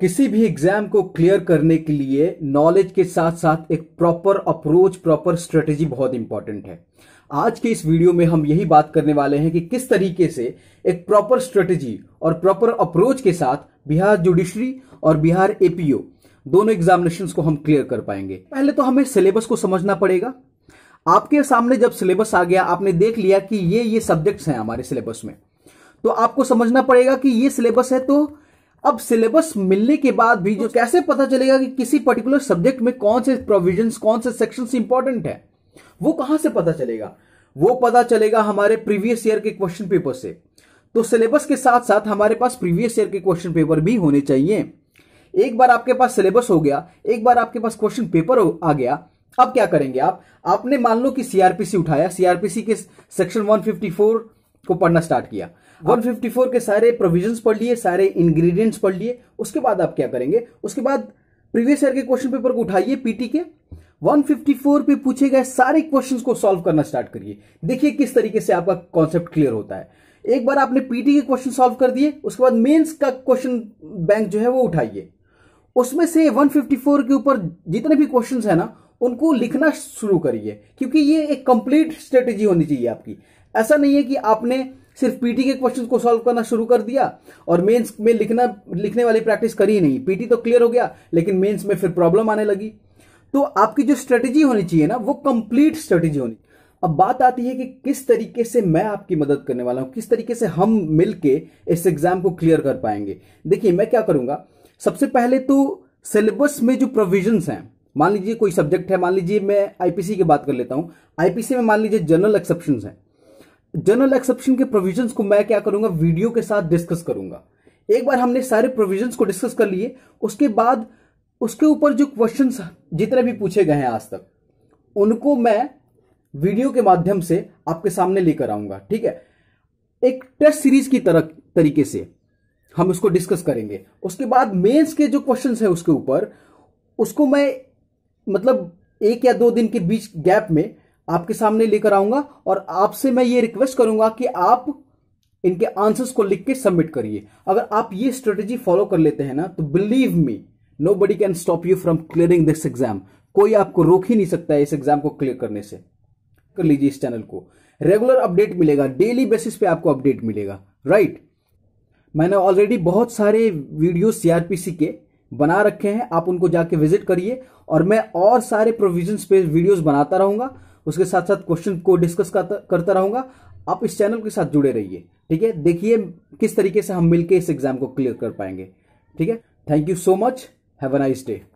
किसी भी एग्जाम को क्लियर करने के लिए नॉलेज के साथ साथ एक प्रॉपर अप्रोच प्रॉपर स्ट्रेटेजी बहुत इंपॉर्टेंट है आज के इस वीडियो में हम यही बात करने वाले हैं कि किस तरीके से एक प्रॉपर स्ट्रेटेजी और प्रॉपर अप्रोच के साथ बिहार जुडिशरी और बिहार एपीओ दोनों एग्जामिनेशन को हम क्लियर कर पाएंगे पहले तो हमें सिलेबस को समझना पड़ेगा आपके सामने जब सिलेबस आ गया आपने देख लिया कि ये ये सब्जेक्ट्स हैं हमारे सिलेबस में तो आपको समझना पड़ेगा कि ये सिलेबस है तो अब सिलेबस मिलने के बाद भी जो कैसे पता चलेगा कि किसी पर्टिकुलर सब्जेक्ट में कौन से प्रोविजन कौन से सेक्शन इंपॉर्टेंट है वो कहां से पता चलेगा वो पता चलेगा हमारे प्रीवियस ईयर के क्वेश्चन पेपर से तो सिलेबस के साथ साथ हमारे पास प्रीवियस ईयर के क्वेश्चन पेपर भी होने चाहिए एक बार आपके पास सिलेबस हो गया एक बार आपके पास क्वेश्चन पेपर आ गया अब क्या करेंगे आप आपने मान लो कि सीआरपीसी उठाया सीआरपीसी के सेक्शन 154 को पढ़ना स्टार्ट किया 154 हाँ। के सारे प्रोविजंस पढ़ लिए सारे इंग्रेडिएंट्स पढ़ लिए उसके बाद आप क्या करेंगे उसके बाद प्रीवियस ईयर के क्वेश्चन पेपर को उठाइए पीटी के 154 पे पूछे गए सारे क्वेश्चंस को सॉल्व करना स्टार्ट करिए देखिए किस तरीके से आपका कॉन्सेप्ट क्लियर होता है एक बार आपने पीटी के क्वेश्चन सॉल्व कर दिए उसके बाद मेन्स का क्वेश्चन बैंक जो है वो उठाइए उसमें से 154 के ऊपर जितने भी क्वेश्चन है ना उनको लिखना शुरू करिए क्योंकि ये एक कंप्लीट स्ट्रेटेजी होनी चाहिए आपकी ऐसा नहीं है कि आपने सिर्फ पीटी के क्वेश्चन को सॉल्व करना शुरू कर दिया और मेंस में लिखना लिखने वाली प्रैक्टिस करी नहीं पीटी तो क्लियर हो गया लेकिन मेंस में फिर प्रॉब्लम आने लगी तो आपकी जो स्ट्रेटेजी होनी चाहिए ना वो कंप्लीट स्ट्रेटेजी होनी अब बात आती है कि किस तरीके से मैं आपकी मदद करने वाला हूं किस तरीके से हम मिलकर इस एग्जाम को क्लियर कर पाएंगे देखिए मैं क्या करूंगा सबसे पहले तो सिलेबस में जो प्रोविजन है मान लीजिए कोई सब्जेक्ट है मान लीजिए मैं आईपीसी की बात कर लेता हूं आईपीसी में मान लीजिए जनरल एक्सेप्शन है जनरल एक्सेप्शन के प्रोविजंस को मैं क्या करूंगा वीडियो के साथ डिस्कस करूंगा एक बार हमने सारे प्रोविजंस को डिस्कस कर लिए उसके बाद उसके ऊपर जो क्वेश्चन जितने भी पूछे गए हैं आज तक उनको मैं वीडियो के माध्यम से आपके सामने लेकर आऊंगा ठीक है एक टेस्ट सीरीज की तरह तरीके से हम उसको डिस्कस करेंगे उसके बाद मेंस के जो क्वेश्चन है उसके ऊपर उसको मैं मतलब एक या दो दिन के बीच गैप में आपके सामने लेकर आऊंगा और आपसे मैं ये रिक्वेस्ट करूंगा कि आप इनके आंसर्स को लिख के सबमिट करिए अगर आप ये स्ट्रेटेजी फॉलो कर लेते हैं ना तो believe me nobody can stop you from clearing this exam कोई आपको रोक ही नहीं सकता है इस एग्जाम को क्लियर करने से कर लीजिए इस चैनल को रेगुलर अपडेट मिलेगा डेली बेसिस पे आपको अपडेट मिलेगा राइट मैंने ऑलरेडी बहुत सारे वीडियो सीआरपीसी के बना रखे हैं आप उनको जाके विजिट करिए और मैं और सारे प्रोविजन पे वीडियोस बनाता रहूंगा उसके साथ साथ क्वेश्चन को डिस्कस करता रहूंगा आप इस चैनल के साथ जुड़े रहिए ठीक है देखिए किस तरीके से हम मिलकर इस एग्जाम को क्लियर कर पाएंगे ठीक है thank you so much have a nice day